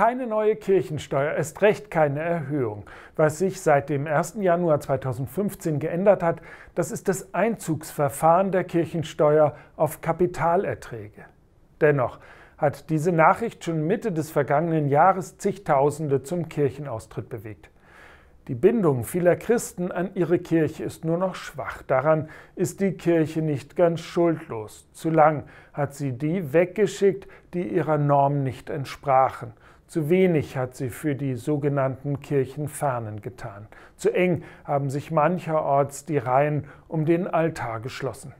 keine neue Kirchensteuer, erst recht keine Erhöhung. Was sich seit dem 1. Januar 2015 geändert hat, das ist das Einzugsverfahren der Kirchensteuer auf Kapitalerträge. Dennoch hat diese Nachricht schon Mitte des vergangenen Jahres zigtausende zum Kirchenaustritt bewegt. Die Bindung vieler Christen an ihre Kirche ist nur noch schwach. Daran ist die Kirche nicht ganz schuldlos. Zu lang hat sie die weggeschickt, die ihrer Norm nicht entsprachen. Zu wenig hat sie für die sogenannten Kirchenfernen getan. Zu eng haben sich mancherorts die Reihen um den Altar geschlossen.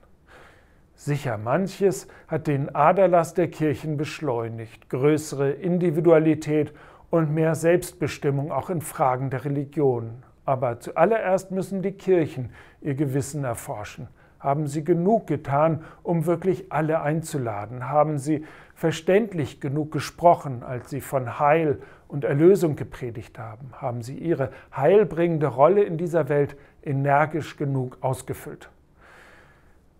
Sicher manches hat den Aderlass der Kirchen beschleunigt, größere Individualität und mehr Selbstbestimmung auch in Fragen der Religion. Aber zuallererst müssen die Kirchen ihr Gewissen erforschen. Haben sie genug getan, um wirklich alle einzuladen? Haben sie verständlich genug gesprochen, als sie von Heil und Erlösung gepredigt haben? Haben sie ihre heilbringende Rolle in dieser Welt energisch genug ausgefüllt?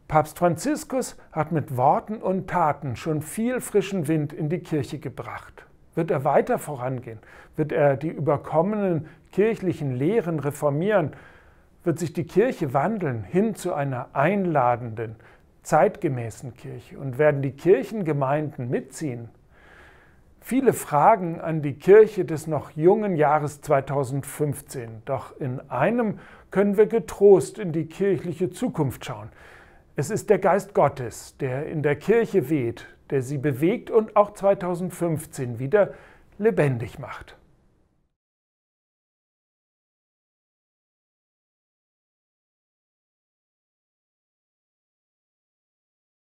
Papst Franziskus hat mit Worten und Taten schon viel frischen Wind in die Kirche gebracht. Wird er weiter vorangehen? Wird er die überkommenen kirchlichen Lehren reformieren? Wird sich die Kirche wandeln hin zu einer einladenden, zeitgemäßen Kirche? Und werden die Kirchengemeinden mitziehen? Viele Fragen an die Kirche des noch jungen Jahres 2015. Doch in einem können wir getrost in die kirchliche Zukunft schauen. Es ist der Geist Gottes, der in der Kirche weht, der sie bewegt und auch 2015 wieder lebendig macht.